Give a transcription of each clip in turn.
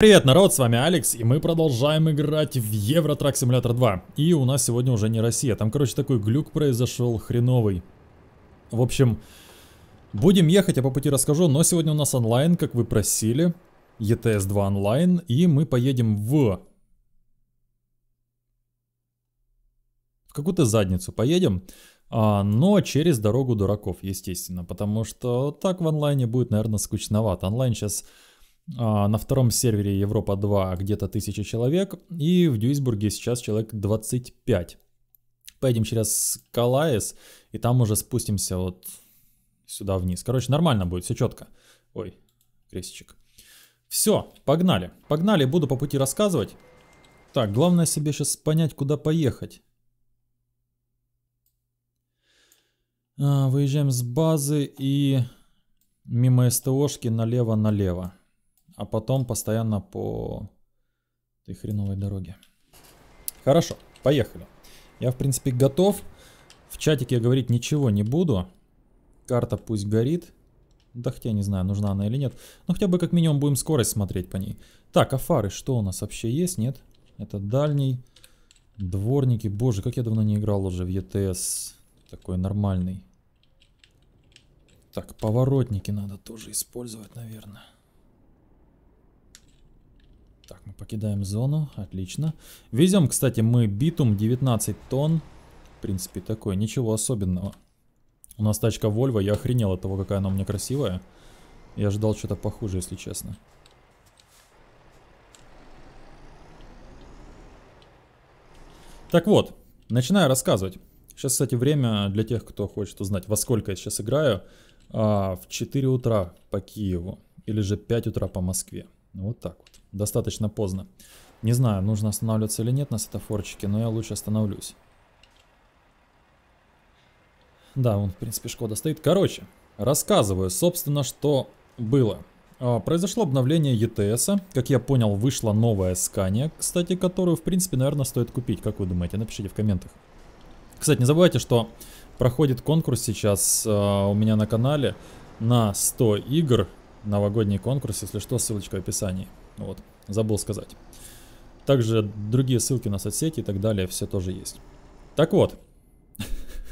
Привет, народ, с вами Алекс, и мы продолжаем играть в Евротрак Симулятор 2. И у нас сегодня уже не Россия. Там, короче, такой глюк произошел хреновый. В общем, будем ехать, я по пути расскажу, но сегодня у нас онлайн, как вы просили. ETS 2 онлайн, и мы поедем в... В какую-то задницу поедем, а, но через дорогу дураков, естественно, потому что так в онлайне будет, наверное, скучновато. Онлайн сейчас а, на втором сервере Европа 2 где-то 1000 человек, и в Дюйсбурге сейчас человек 25. Поедем через Калаес, и там уже спустимся вот сюда вниз. Короче, нормально будет, все четко. Ой, крестичек. Все, погнали. Погнали, буду по пути рассказывать. Так, главное себе сейчас понять, куда поехать. А, выезжаем с базы и мимо СТОшки налево-налево а потом постоянно по этой хреновой дороге. Хорошо, поехали. Я, в принципе, готов. В чатике я говорить ничего не буду. Карта пусть горит. Да хотя не знаю, нужна она или нет. Но хотя бы как минимум будем скорость смотреть по ней. Так, а фары что у нас вообще есть? Нет? Это дальний. Дворники. Боже, как я давно не играл уже в ETS. Такой нормальный. Так, поворотники надо тоже использовать, наверное. Так, мы покидаем зону, отлично. Везем, кстати, мы битум 19 тонн. В принципе, такой, ничего особенного. У нас тачка Volvo, я охренел от того, какая она у меня красивая. Я ждал что-то похуже, если честно. Так вот, начинаю рассказывать. Сейчас, кстати, время для тех, кто хочет узнать, во сколько я сейчас играю. А, в 4 утра по Киеву или же 5 утра по Москве. Вот так вот достаточно поздно. Не знаю, нужно останавливаться или нет на светофорчике, но я лучше остановлюсь. Да, он, в принципе, Шкода стоит. Короче, рассказываю, собственно, что было. А, произошло обновление ETS. Как я понял, вышла новая скания, кстати, которую, в принципе, наверное, стоит купить. Как вы думаете? Напишите в комментах. Кстати, не забывайте, что проходит конкурс сейчас а, у меня на канале на 100 игр. Новогодний конкурс, если что, ссылочка в описании. Ну вот, забыл сказать. Также другие ссылки на соцсети и так далее, все тоже есть. Так вот,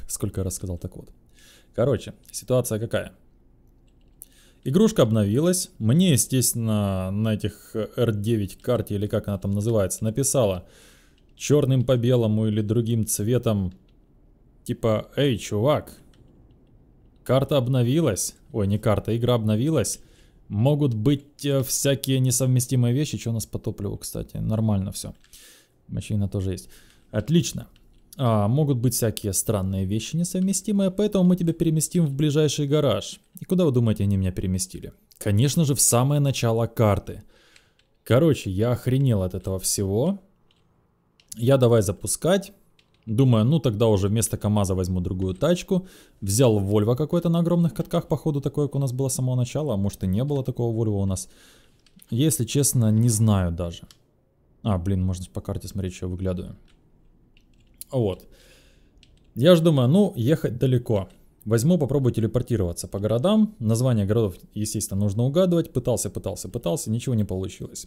сколько раз сказал так вот. Короче, ситуация какая? Игрушка обновилась. Мне, естественно, на этих R9 карте, или как она там называется, написала черным по белому или другим цветом, типа, «Эй, чувак, карта обновилась». Ой, не карта, игра обновилась. Могут быть э, всякие несовместимые вещи, что у нас по топливу, кстати. Нормально все. Мочевина тоже есть. Отлично. А, могут быть всякие странные вещи несовместимые, поэтому мы тебя переместим в ближайший гараж. И куда вы думаете, они меня переместили? Конечно же, в самое начало карты. Короче, я охренел от этого всего. Я давай запускать. Думаю, ну тогда уже вместо КамАЗа возьму другую тачку. Взял Вольво какой-то на огромных катках, походу, такое как у нас было с самого начала. А может и не было такого Вольво у нас. Если честно, не знаю даже. А, блин, можно по карте смотреть, что я выглядываю. Вот. Я же думаю, ну, ехать далеко. Возьму, попробую телепортироваться по городам. Название городов, естественно, нужно угадывать. Пытался, пытался, пытался, ничего не получилось.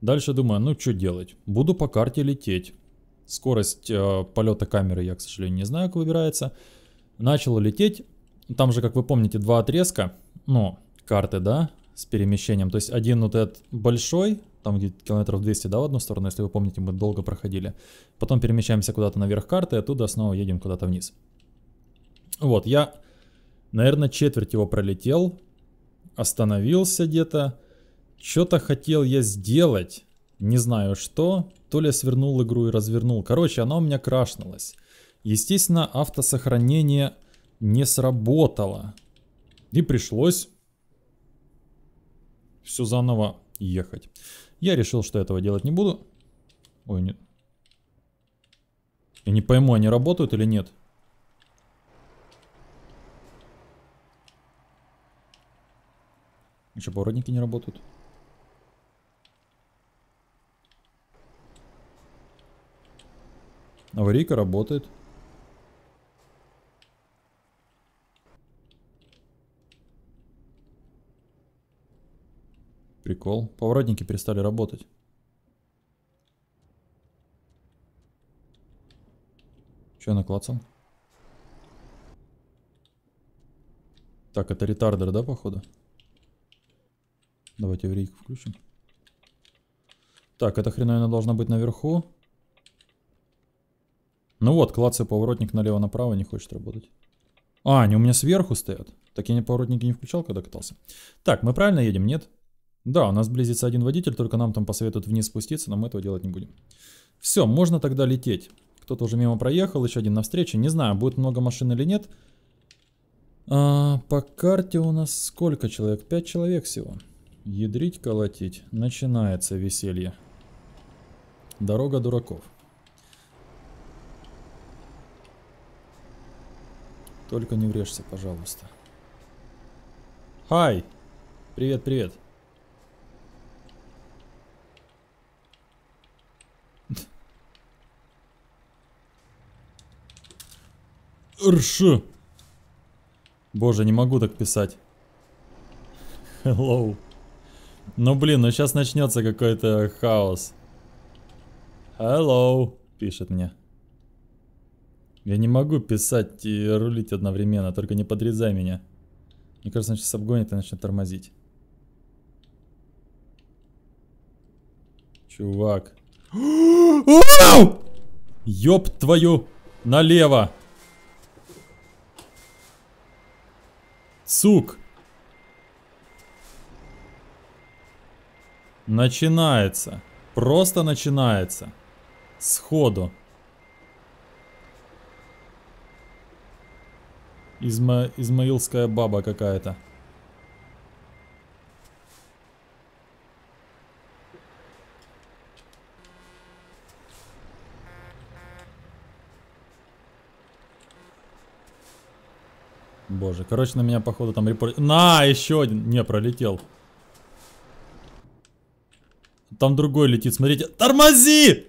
Дальше думаю, ну что делать? Буду по карте лететь. Скорость э, полета камеры я, к сожалению, не знаю, как выбирается. Начал лететь. Там же, как вы помните, два отрезка, ну, карты, да, с перемещением. То есть один вот этот большой, там где километров 200, да, в одну сторону, если вы помните, мы долго проходили. Потом перемещаемся куда-то наверх карты, оттуда снова едем куда-то вниз. Вот, я, наверное, четверть его пролетел, остановился где-то. Что-то хотел я сделать, не знаю что то ли я свернул игру и развернул. Короче, она у меня крашнулась. Естественно, автосохранение не сработало. И пришлось все заново ехать. Я решил, что этого делать не буду. Ой, нет. Я не пойму, они работают или нет. Еще поворотники не работают. Аварийка работает. Прикол. Поворотники перестали работать. Че я наклацал? Так, это ретардер, да, походу? Давайте в включим. Так, эта хреновина должна быть наверху. Ну вот, клацаю поворотник налево-направо, не хочет работать. А, они у меня сверху стоят. Так я не поворотники не включал, когда катался. Так, мы правильно едем, нет? Да, у нас близится один водитель, только нам там посоветуют вниз спуститься, но мы этого делать не будем. Все, можно тогда лететь. Кто-то уже мимо проехал, еще один навстречу. Не знаю, будет много машин или нет. А, по карте у нас сколько человек? Пять человек всего. Ядрить, колотить. Начинается веселье. Дорога дураков. Только не врежься, пожалуйста. Хай! Привет, привет. Рш. Боже, не могу так писать. Hello. Ну блин, ну сейчас начнется какой-то хаос. Hello, пишет мне. Я не могу писать и рулить одновременно, только не подрезай меня. Мне кажется, он сейчас обгонит и начнет тормозить. Чувак. Ёб твою! Налево! Сук! Начинается. Просто начинается. Сходу. Изма... Измаилская баба какая-то. Боже, короче, на меня походу там репорт... На, еще один! Не, пролетел. Там другой летит, смотрите. Тормози!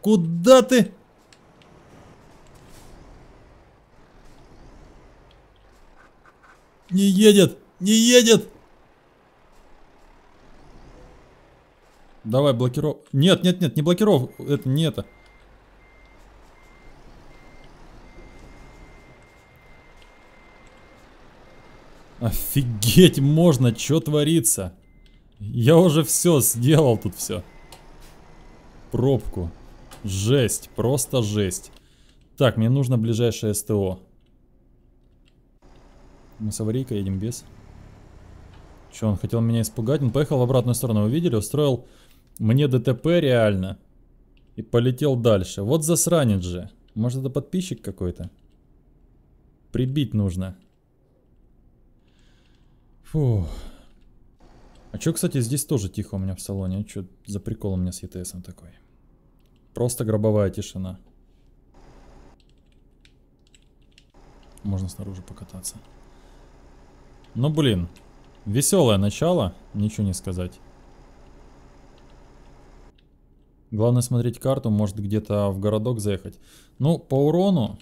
Куда ты? Не едет! Не едет! Давай, блокиров... Нет, нет, нет, не блокиров. Это не это. Офигеть можно, что творится. Я уже все сделал тут все. Пробку. Жесть, просто жесть. Так, мне нужно ближайшее СТО. Мы с аварийкой едем без. Че, он хотел меня испугать? Он поехал в обратную сторону, вы видели? Устроил мне ДТП реально. И полетел дальше. Вот засранец же. Может это подписчик какой-то? Прибить нужно. Фух. А чё, кстати, здесь тоже тихо у меня в салоне? Чё за прикол у меня с ЕТСом такой? Просто гробовая тишина. Можно снаружи покататься. Ну, блин. Веселое начало, ничего не сказать. Главное смотреть карту, может где-то в городок заехать. Ну, по урону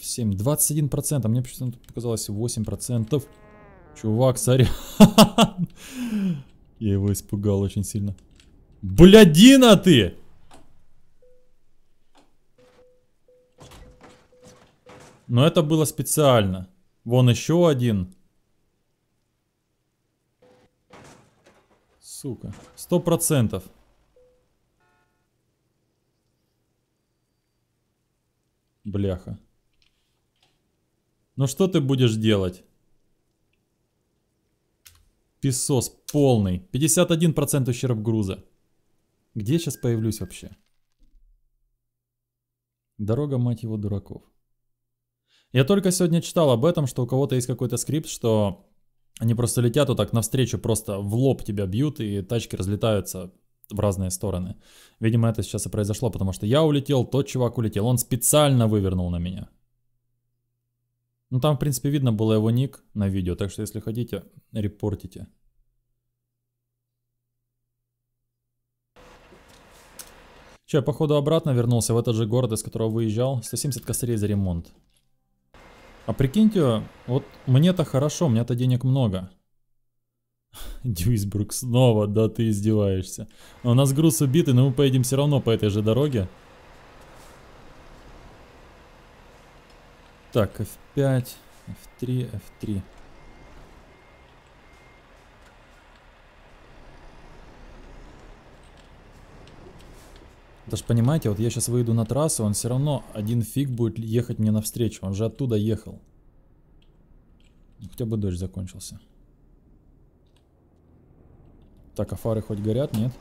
7, 21%, а мне почему-то показалось 8%. Чувак, сори, Я его испугал очень сильно. Блядина ты! Но это было специально. Вон еще один. Сука. Сто процентов. Бляха. Ну что ты будешь делать? Песос полный. 51% ущерб груза. Где я сейчас появлюсь вообще? Дорога, мать его, дураков. Я только сегодня читал об этом, что у кого-то есть какой-то скрипт, что они просто летят вот так навстречу, просто в лоб тебя бьют, и тачки разлетаются в разные стороны. Видимо, это сейчас и произошло, потому что я улетел, тот чувак улетел. Он специально вывернул на меня. Ну, там, в принципе, видно было его ник на видео, так что, если хотите, репортите. Че, походу, обратно вернулся в этот же город, из которого выезжал. 170 косарей за ремонт. А прикиньте, вот мне-то хорошо, мне-то денег много. Дюйсбург снова, да ты издеваешься. У нас груз убитый, но мы поедем все равно по этой же дороге. Так, F5, F3, F3. Потому что, понимаете, вот я сейчас выйду на трассу, он все равно один фиг будет ехать мне навстречу. Он же оттуда ехал. Хотя бы дождь закончился. Так, а фары хоть горят, нет?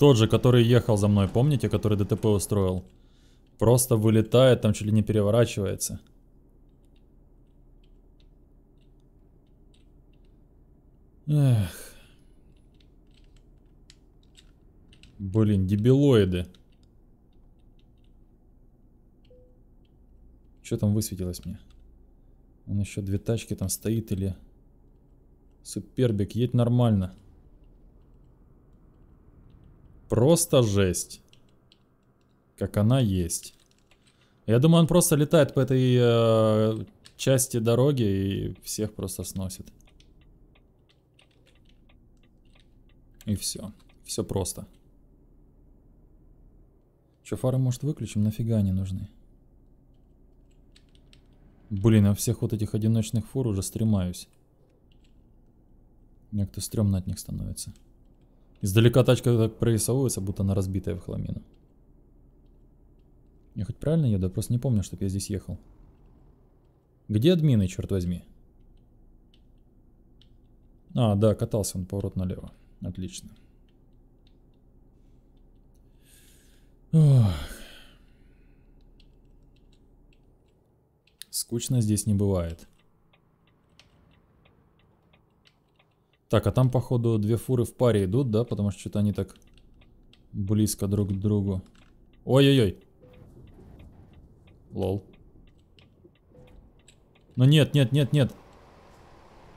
Тот же, который ехал за мной, помните, который ДТП устроил? Просто вылетает, там чуть ли не переворачивается. Эх. Блин, дебилоиды. Что там высветилось мне? Он еще две тачки там стоит или... Супербик, едь нормально. Просто жесть. Как она есть. Я думаю, он просто летает по этой э, части дороги и всех просто сносит. И все. Все просто. Че, фары, может, выключим? Нафига они нужны? Блин, а всех вот этих одиночных фур уже стремаюсь. Некто как стрёмно от них становится. Издалека тачка так прорисовывается, будто она разбитая в хламину. Я хоть правильно еду? Я просто не помню, чтоб я здесь ехал. Где админы, черт возьми? А, да, катался он поворот налево. Отлично. Ох. Скучно здесь не бывает. Так, а там, походу, две фуры в паре идут, да? Потому что что-то они так близко друг к другу. Ой-ой-ой. Лол. Ну нет, нет, нет, нет.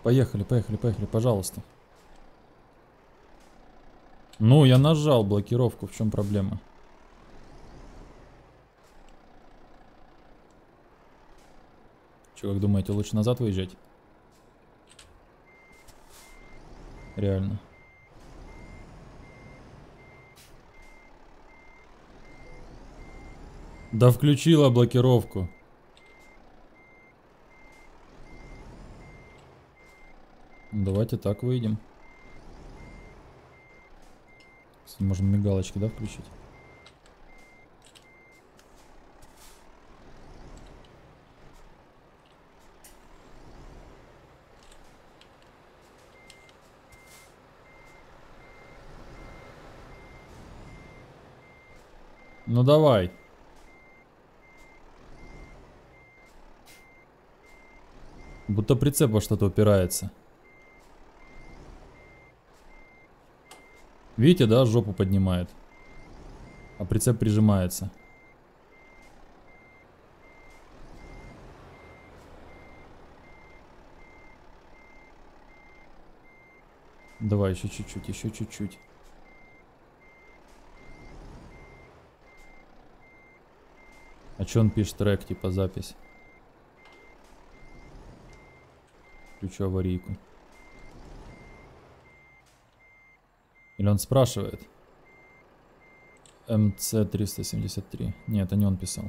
Поехали, поехали, поехали, пожалуйста. Ну, я нажал блокировку, в чем проблема? Че, как думаете, лучше назад выезжать? Реально. Да включила блокировку. Давайте так выйдем. Если можно мигалочки, да, включить? Ну давай. Будто прицепа что-то упирается. Видите, да, жопу поднимает. А прицеп прижимается. Давай еще чуть-чуть, еще чуть-чуть. А че он пишет трек, типа запись? Включу аварийку. Или он спрашивает? МЦ-373. Нет, это не он писал.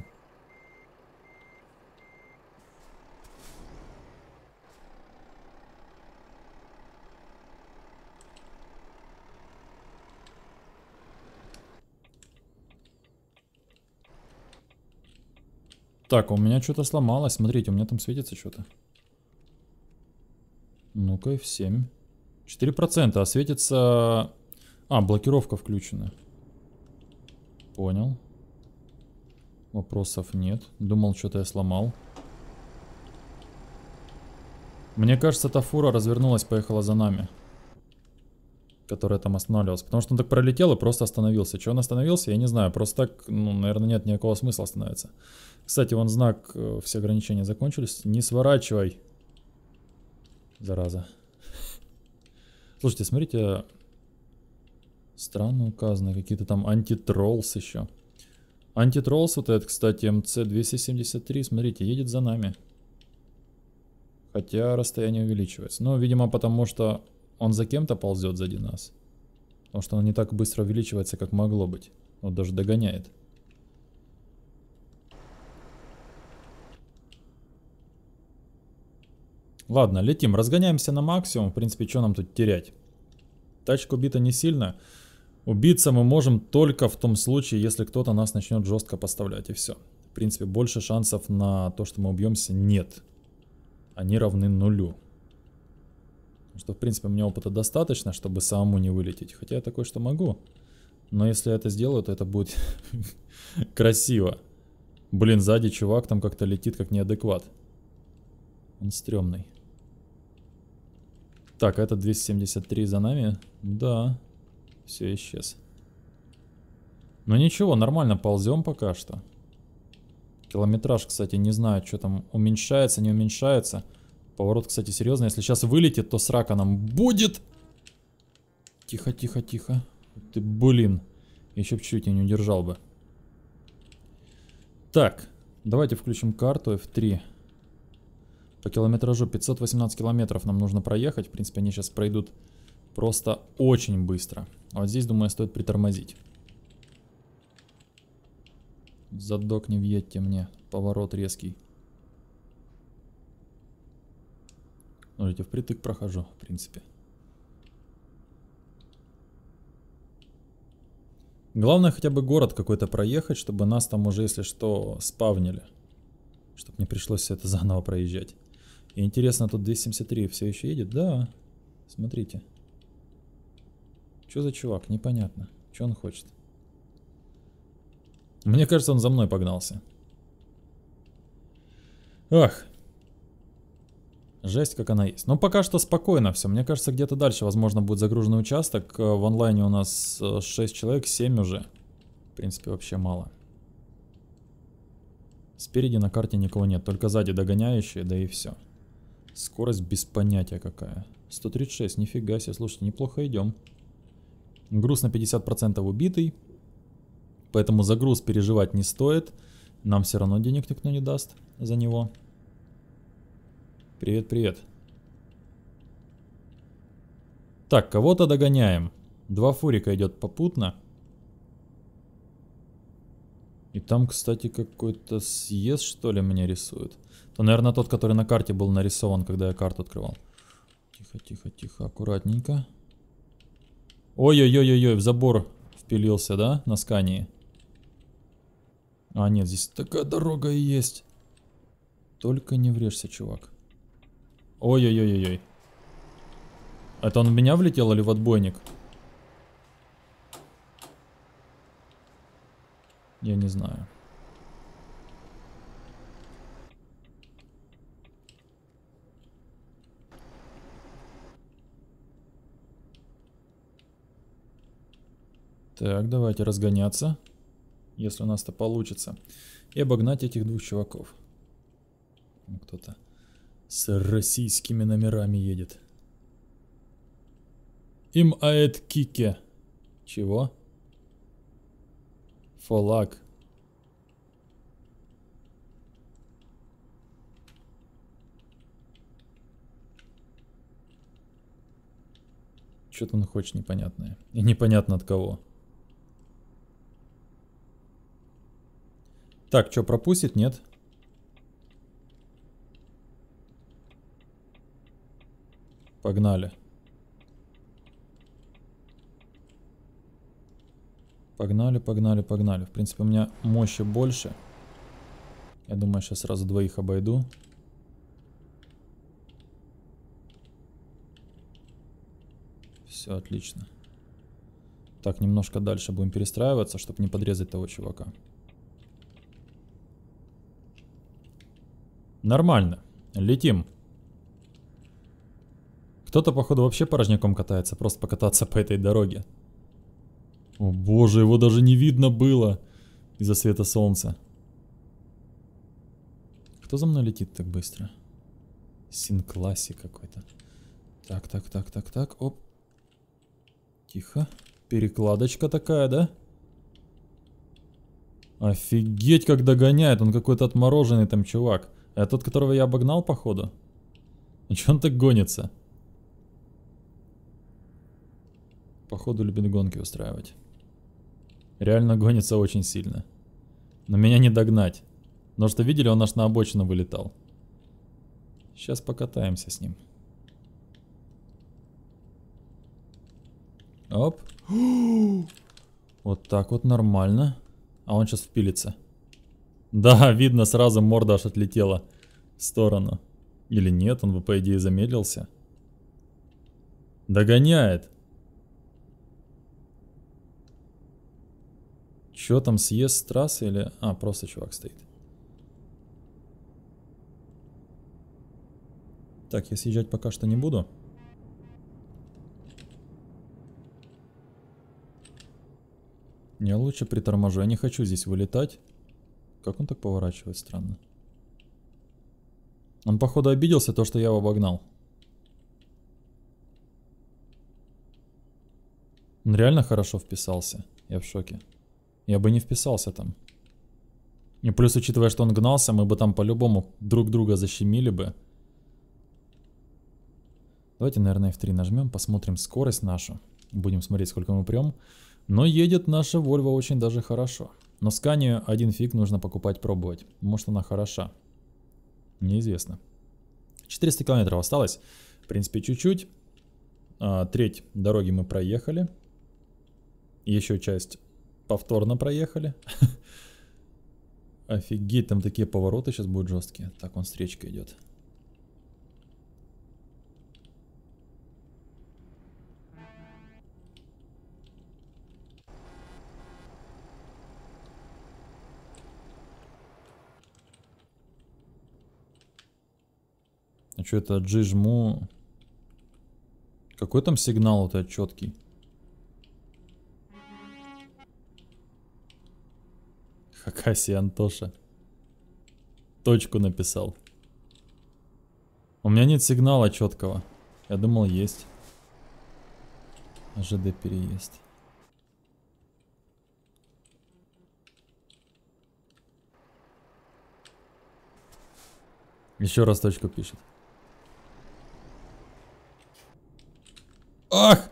Так, у меня что-то сломалось. Смотрите, у меня там светится что-то. Ну-ка, F7. 4%, а светится а, блокировка включена. Понял. Вопросов нет. Думал, что-то я сломал. Мне кажется, та фура развернулась, поехала за нами. Которая там останавливалась. Потому что он так пролетел и просто остановился. Чего он остановился, я не знаю. Просто так, ну, наверное, нет никакого смысла остановиться. Кстати, вон знак, э, все ограничения закончились. Не сворачивай. Зараза. Слушайте, смотрите, Странно указаны какие-то там антитроллс еще. Антитроллс вот этот, кстати, МЦ-273, смотрите, едет за нами. Хотя расстояние увеличивается. Ну, видимо, потому что он за кем-то ползет сзади нас. Потому что он не так быстро увеличивается, как могло быть. Он даже догоняет. Ладно, летим, разгоняемся на максимум. В принципе, что нам тут терять? Тачка убита не сильно. Убиться мы можем только в том случае, если кто-то нас начнет жестко подставлять, и все. В принципе, больше шансов на то, что мы убьемся, нет. Они равны нулю. Что, в принципе, мне опыта достаточно, чтобы самому не вылететь. Хотя я такой, что могу. Но если я это сделаю, то это будет красиво. Блин, сзади чувак там как-то летит как неадекват. Он стрёмный. Так, а этот 273 за нами? Да. Да. Все исчез. Но ну ничего, нормально ползем пока что. Километраж, кстати, не знаю, что там уменьшается, не уменьшается. Поворот, кстати, серьезный. Если сейчас вылетит, то срака нам будет. Тихо, тихо, тихо. Ты, блин. Еще бы чуть-чуть я не удержал бы. Так, давайте включим карту F3. По километражу 518 километров нам нужно проехать. В принципе, они сейчас пройдут Просто очень быстро. А вот здесь, думаю, стоит притормозить. Задок не въедьте мне. Поворот резкий. Смотрите, ну, впритык прохожу, в принципе. Главное хотя бы город какой-то проехать, чтобы нас там уже, если что, спавнили. Чтобы не пришлось все это заново проезжать. И интересно, тут 273 все еще едет? Да, смотрите. Что за чувак? Непонятно. Что он хочет? Мне кажется, он за мной погнался. Ах. Жесть, как она есть. Но ну, пока что спокойно все. Мне кажется, где-то дальше, возможно, будет загруженный участок. Э, в онлайне у нас 6 э, человек, 7 уже. В принципе, вообще мало. Спереди на карте никого нет, только сзади догоняющие, да и все. Скорость без понятия какая. 136, нифига себе, слушайте, неплохо идем. Груз на 50% убитый, поэтому за груз переживать не стоит. Нам все равно денег никто не даст за него. Привет, привет. Так, кого-то догоняем. Два фурика идет попутно. И там, кстати, какой-то съезд, что ли, мне рисуют. То, наверное, тот, который на карте был нарисован, когда я карту открывал. Тихо, тихо, тихо, аккуратненько. Аккуратненько. Ой-ой-ой-ой, в забор впилился, да, на скании? А, нет, здесь такая дорога и есть. Только не врежься, чувак. Ой-ой-ой-ой. Это он в меня влетел или в отбойник? Я не знаю. Так, давайте разгоняться, если у нас-то получится. И обогнать этих двух чуваков. Кто-то с российскими номерами едет. Им аэт кике. Чего? Фолак. Что-то он хочет непонятное. И непонятно от кого. Так, что, пропустит? Нет. Погнали. Погнали, погнали, погнали. В принципе, у меня мощи больше. Я думаю, сейчас сразу двоих обойду. Все отлично. Так, немножко дальше будем перестраиваться, чтобы не подрезать того чувака. Нормально. Летим. Кто-то, походу, вообще порожняком катается, просто покататься по этой дороге. О боже, его даже не видно было из-за света солнца. Кто за мной летит так быстро? Синкласси какой-то. Так, так, так, так, так, оп. Тихо. Перекладочка такая, да? Офигеть, как догоняет. Он какой-то отмороженный там чувак. Это тот, которого я обогнал, походу? А че он так гонится? Походу любит гонки устраивать. Реально гонится очень сильно. Но меня не догнать. Потому что видели, он аж на обочину вылетал. Сейчас покатаемся с ним. Оп. вот так вот нормально. А он сейчас впилится. Да, видно, сразу морда аж отлетела в сторону. Или нет, он бы, по идее, замедлился. Догоняет. Чё там, съезд с трассы или... А, просто чувак стоит. Так, я съезжать пока что не буду. Я лучше при торможении хочу здесь вылетать. Как он так поворачивает? Странно. Он, походу, обиделся, то, что я его обогнал. Он реально хорошо вписался. Я в шоке. Я бы не вписался там. И плюс, учитывая, что он гнался, мы бы там по-любому друг друга защемили бы. Давайте, наверное, F3 нажмем, посмотрим скорость нашу. Будем смотреть, сколько мы прям. Но едет наша Вольво очень даже хорошо. Но Сканию один фиг нужно покупать, пробовать. Может она хороша. Неизвестно. 400 километров осталось. В принципе, чуть-чуть. А, треть дороги мы проехали. Еще часть повторно проехали. Офигеть, там такие повороты сейчас будут жесткие. Так, он встречка идет. А что это G жму? Какой там сигнал это четкий? Хакаси Антоша. Точку написал. У меня нет сигнала четкого. Я думал, есть. ЖД переезд. Еще раз точку пишет. Ах!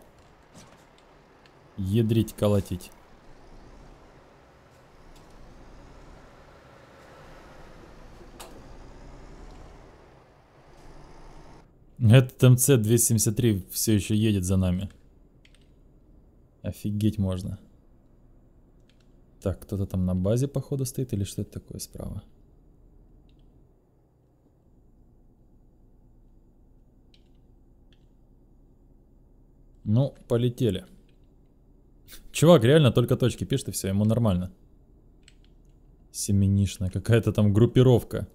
Ядрить, колотить. Этот МЦ-273 все еще едет за нами. Офигеть можно. Так, кто-то там на базе, походу, стоит или что это такое справа? Ну, полетели. Чувак реально только точки пишет и все, ему нормально. Семенишная какая-то там группировка.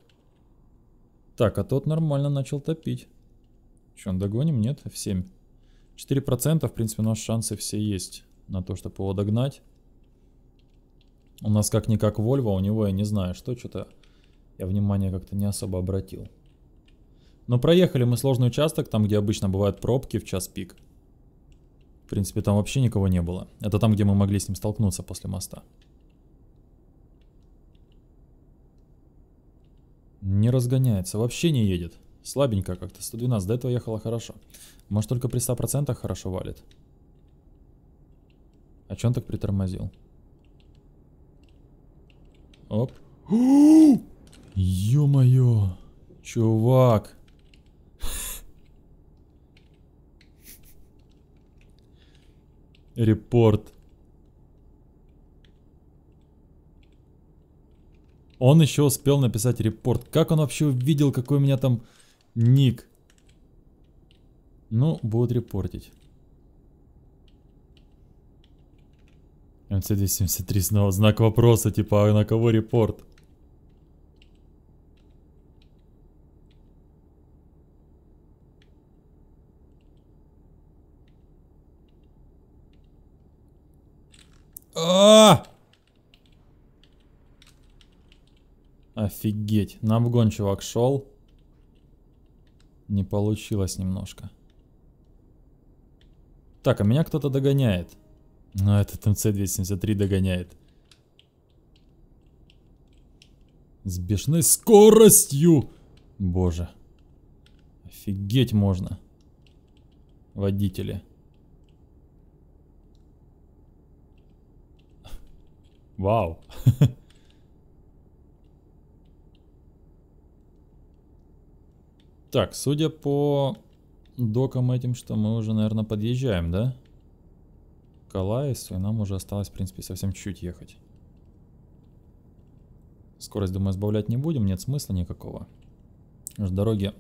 Так, а тот нормально начал топить. Че, он догоним? Нет, в 7. 4%, в принципе, у нас шансы все есть на то, чтобы его догнать. У нас как-никак Вольво, у него я не знаю, что что-то я внимание как-то не особо обратил. Но проехали мы сложный участок, там где обычно бывают пробки в час пик. В принципе, там вообще никого не было. Это там, где мы могли с ним столкнуться после моста. Не разгоняется, вообще не едет. Слабенько как-то, 112, до этого ехала хорошо. Может только при 100% хорошо валит. А чё он так притормозил? Оп. Ё-моё. Чувак. Репорт. Он еще успел написать репорт. Как он вообще увидел, какой у меня там ник? Ну, будут репортить. МЦ-273 снова знак вопроса, типа, а на кого репорт? А! Офигеть, на обгон чувак шел. Не получилось немножко. Так, а меня кто-то догоняет. Ну, этот МЦ-273 догоняет. С бешеной скоростью! Боже. Офигеть можно. Водители. Вау. Так, судя по докам этим, что мы уже, наверное, подъезжаем, да? К и нам уже осталось, в принципе, совсем чуть ехать. Скорость, думаю, сбавлять не будем, нет смысла никакого. уж дороги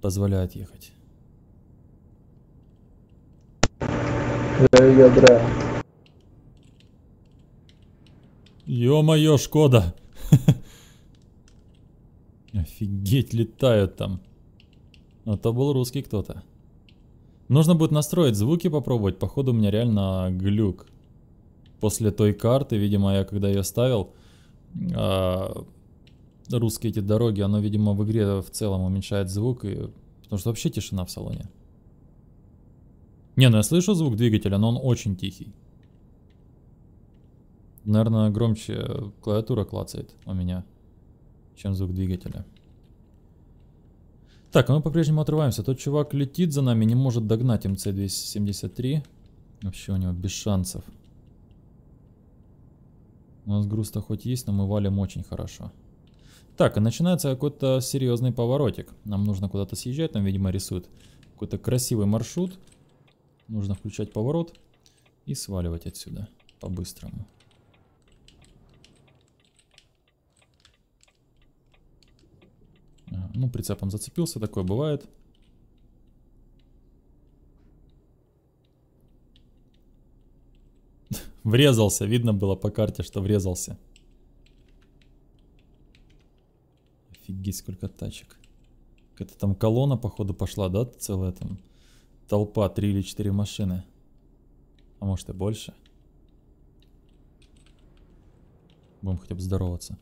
позволяют ехать. ядра. Ё-моё, Шкода. Офигеть, летают там. А то был русский кто-то. Нужно будет настроить звуки, попробовать. Походу у меня реально глюк. После той карты, видимо, я когда ее ставил, э, русские эти дороги, оно, видимо, в игре в целом уменьшает звук, и, потому что вообще тишина в салоне. Не, ну я слышу звук двигателя, но он очень тихий. Наверное, громче клавиатура клацает у меня, чем звук двигателя. Так, а мы по-прежнему отрываемся. Тот чувак летит за нами, не может догнать МЦ-273. Вообще у него без шансов. У нас груз-то хоть есть, но мы валим очень хорошо. Так, и начинается какой-то серьезный поворотик. Нам нужно куда-то съезжать, нам, видимо, рисуют какой-то красивый маршрут. Нужно включать поворот и сваливать отсюда по-быстрому. Э, ну, прицепом зацепился, такое бывает. Врезался, видно было по карте, что врезался. Офигеть, сколько тачек. Кто-то там колонна, походу, пошла, да? Целая там толпа, три или четыре машины. А может и больше. Будем хотя бы здороваться.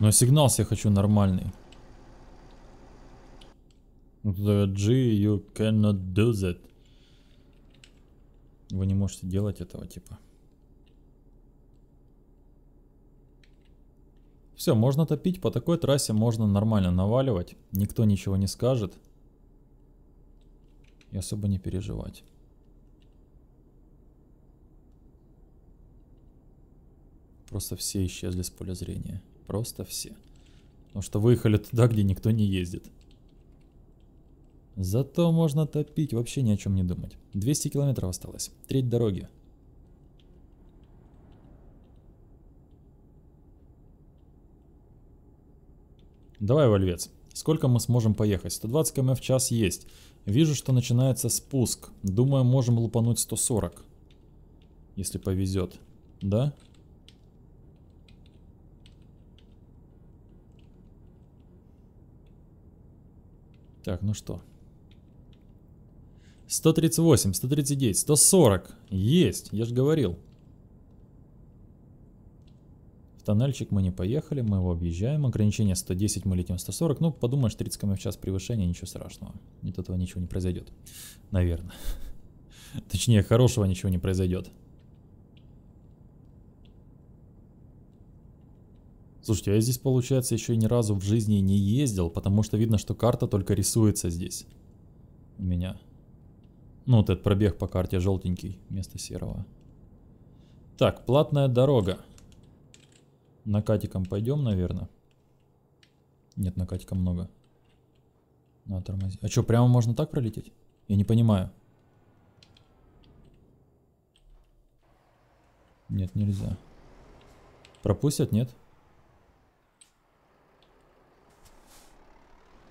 Но сигнал себе хочу нормальный. G, you cannot do that. Вы не можете делать этого типа. Все, можно топить, по такой трассе можно нормально наваливать. Никто ничего не скажет. И особо не переживать. Просто все исчезли с поля зрения. Просто все. Потому что выехали туда, где никто не ездит. Зато можно топить, вообще ни о чем не думать. 200 километров осталось. Треть дороги. Давай, Вольвец. Сколько мы сможем поехать? 120 км в час есть. Вижу, что начинается спуск. Думаю, можем лупануть 140. Если повезет. Да? Так, ну что. 138, 139, 140. Есть, я же говорил. В тоннельчик мы не поехали, мы его объезжаем. Ограничение 110, мы летим 140. Ну, подумаешь, 30 км в час превышение, ничего страшного. От этого ничего не произойдет. Наверное. Точнее, хорошего ничего не произойдет. Слушайте, а я здесь, получается, еще ни разу в жизни не ездил, потому что видно, что карта только рисуется здесь. У меня. Ну, вот этот пробег по карте желтенький, вместо серого. Так, платная дорога. На катиком пойдем, наверное. Нет, на накатика много. Надо тормозить. А что, прямо можно так пролететь? Я не понимаю. Нет, нельзя. Пропустят, нет?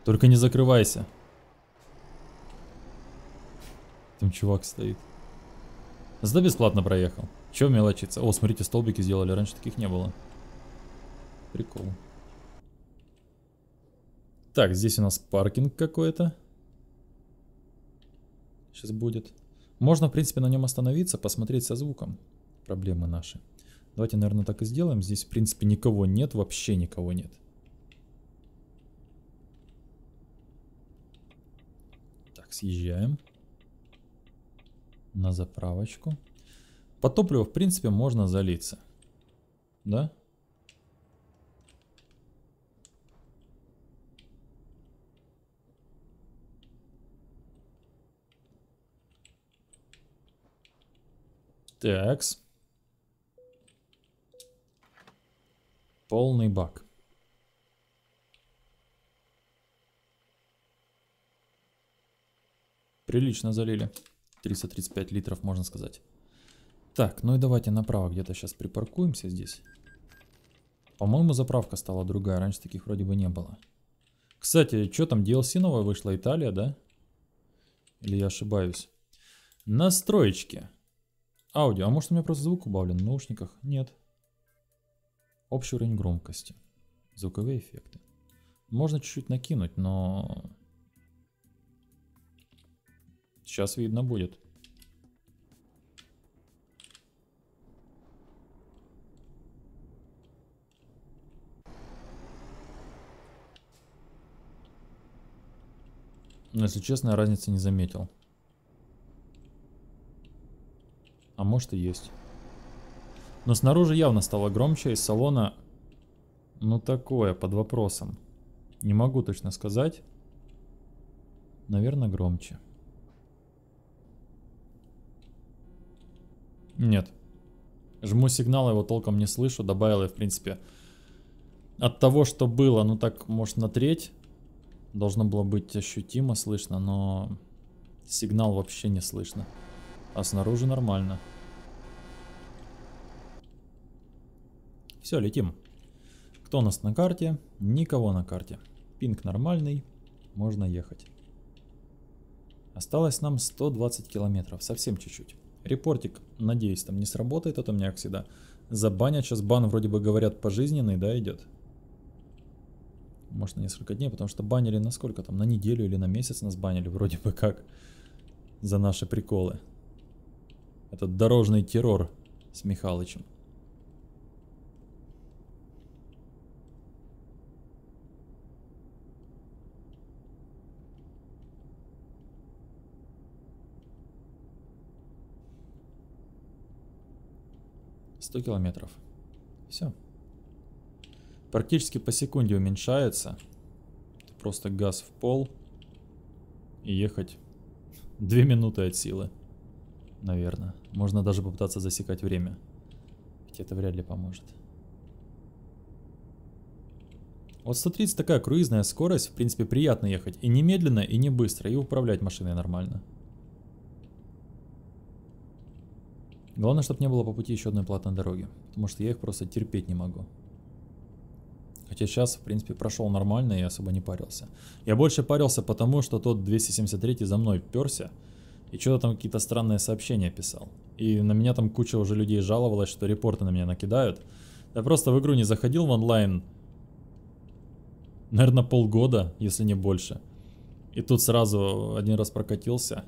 Только не закрывайся. Там чувак стоит. Зато бесплатно проехал. Чего мелочиться? О, смотрите, столбики сделали. Раньше таких не было. Прикол. Так, здесь у нас паркинг какой-то. Сейчас будет. Можно, в принципе, на нем остановиться, посмотреть со звуком. Проблемы наши. Давайте, наверное, так и сделаем. Здесь, в принципе, никого нет, вообще никого нет. Так, съезжаем на заправочку. По топливу, в принципе, можно залиться. Да? Такс. Полный бак. Прилично залили. 335 литров, можно сказать. Так, ну и давайте направо где-то сейчас припаркуемся здесь. По-моему, заправка стала другая. Раньше таких вроде бы не было. Кстати, что там, DLC новая вышла? Италия, да? Или я ошибаюсь? Настроечки. Аудио. А может у меня просто звук убавлен в наушниках? Нет. Общий уровень громкости. Звуковые эффекты. Можно чуть-чуть накинуть, но Сейчас видно будет. Но, если честно, разницы не заметил. А может и есть. Но снаружи явно стало громче, из салона... Ну такое, под вопросом. Не могу точно сказать. Наверное, громче. Нет. Жму сигнал, его толком не слышу. Добавил я, в принципе, от того, что было, ну так, может, на треть. Должно было быть ощутимо слышно, но сигнал вообще не слышно. А снаружи нормально. Все, летим. Кто у нас на карте? Никого на карте. Пинг нормальный, можно ехать. Осталось нам 120 километров, совсем чуть-чуть. Репортик, надеюсь, там не сработает, а то меня, как всегда, забанят. Сейчас бан, вроде бы, говорят, пожизненный, да, идет? Может, на несколько дней, потому что банили на сколько там? На неделю или на месяц нас банили, вроде бы, как за наши приколы. Этот дорожный террор с Михалычем. 100 километров. Все. Практически по секунде уменьшается. Просто газ в пол. И ехать 2 минуты от силы. Наверное. Можно даже попытаться засекать время. Ведь это вряд ли поможет. Вот 130 такая круизная скорость, в принципе, приятно ехать. И не медленно, и не быстро, и управлять машиной нормально. Главное, чтобы не было по пути еще одной платной дороги, потому что я их просто терпеть не могу. Хотя сейчас, в принципе, прошел нормально и особо не парился. Я больше парился потому, что тот 273 за мной перся и что-то там какие-то странные сообщения писал. И на меня там куча уже людей жаловалась, что репорты на меня накидают. Я просто в игру не заходил в онлайн, наверное, полгода, если не больше. И тут сразу один раз прокатился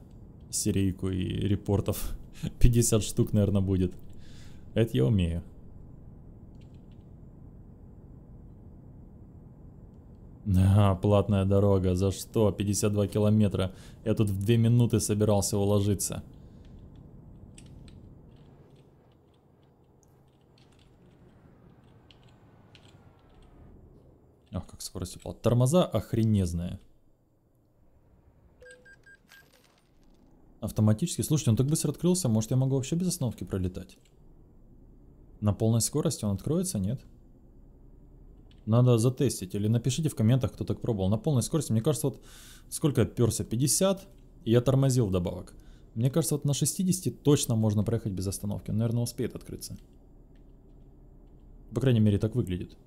серийку и репортов 50 штук, наверное, будет. Это я умею. Да, платная дорога. За что? 52 километра. Я тут в 2 минуты собирался уложиться. Ах, как скорость упала. Тормоза охренезная. Автоматически. Слушайте, он ну так быстро открылся, может я могу вообще без остановки пролетать? На полной скорости он откроется, нет? Надо затестить. Или напишите в комментах, кто так пробовал. На полной скорости, мне кажется, вот сколько я перся? 50. И я тормозил вдобавок. Мне кажется, вот на 60 точно можно проехать без остановки. Он, наверное, успеет открыться. По крайней мере, так выглядит.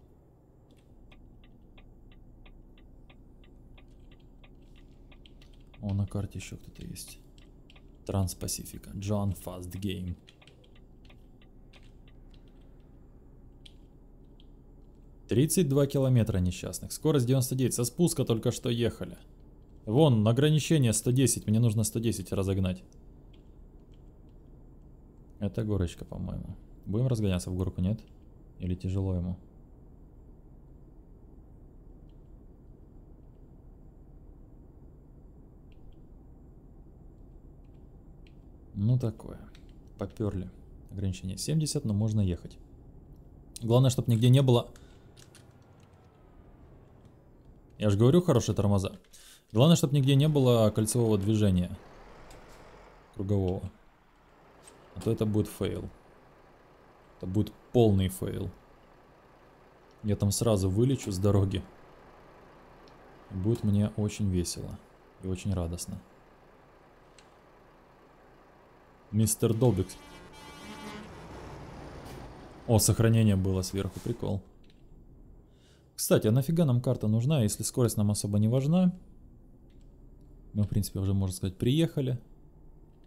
О, на карте еще кто-то есть. Транспасифика. Джон Фаст Гейм. Тридцать два километра несчастных. Скорость 99. Со спуска только что ехали. Вон, на ограничение 110. Мне нужно 110 разогнать. Это горочка, по-моему. Будем разгоняться в горку, нет? Или тяжело ему? Ну такое. Поперли. Ограничение 70, но можно ехать. Главное, чтобы нигде не было... Я же говорю, хорошие тормоза. Главное, чтобы нигде не было кольцевого движения. Кругового. А то это будет фейл. Это будет полный фейл. Я там сразу вылечу с дороги. Будет мне очень весело и очень радостно. Мистер Добикс. О, сохранение было сверху, прикол. Кстати, а нафига нам карта нужна, если скорость нам особо не важна? Мы, в принципе, уже, можно сказать, приехали.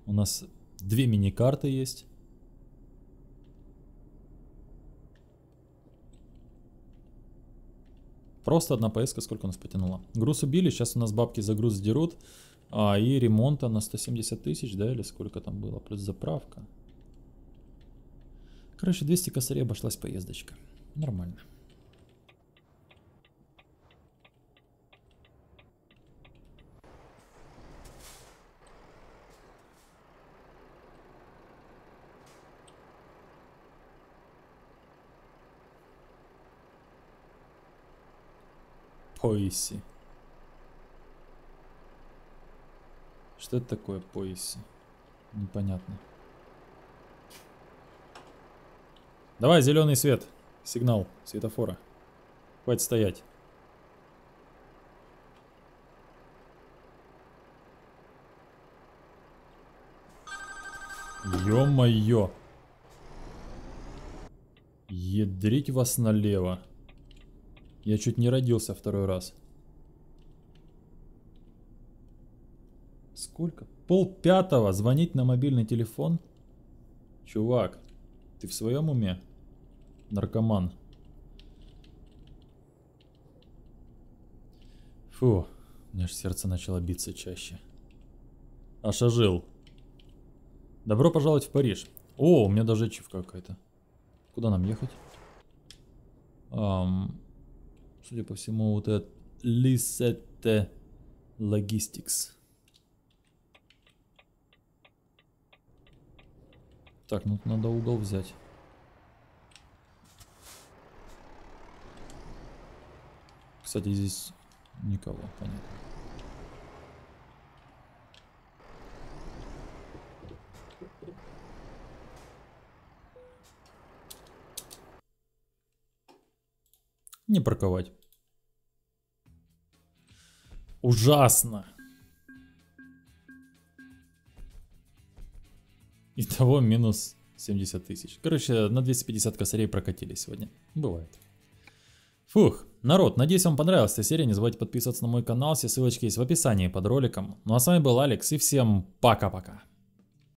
У нас две мини-карты есть. Просто одна поездка сколько у нас потянула. Груз убили, сейчас у нас бабки за груз дерут. А, и ремонта на 170 тысяч, да, или сколько там было, плюс заправка. Короче, 200 косарей обошлась поездочка. Нормально. Поиси. Что это такое пояси? Непонятно. Давай, зеленый свет. Сигнал светофора. Хватит стоять. Ё-моё. Едрить вас налево. Я чуть не родился второй раз. Сколько? Пол пятого звонить на мобильный телефон? Чувак, ты в своем уме? Наркоман. Фу, у меня аж сердце начало биться чаще. Аж ожил. Добро пожаловать в Париж. О, у меня даже чив какая-то. Куда нам ехать? Эм, судя по всему, вот этот Лисетте Логистикс. Так, ну надо угол взять. Кстати, здесь никого, понятно. Не парковать. Ужасно. Итого минус 70 тысяч. Короче, на 250 косарей прокатились сегодня. Бывает. Фух, народ, надеюсь вам понравилась эта серия. Не забывайте подписываться на мой канал, все ссылочки есть в описании под роликом. Ну а с вами был Алекс и всем пока-пока.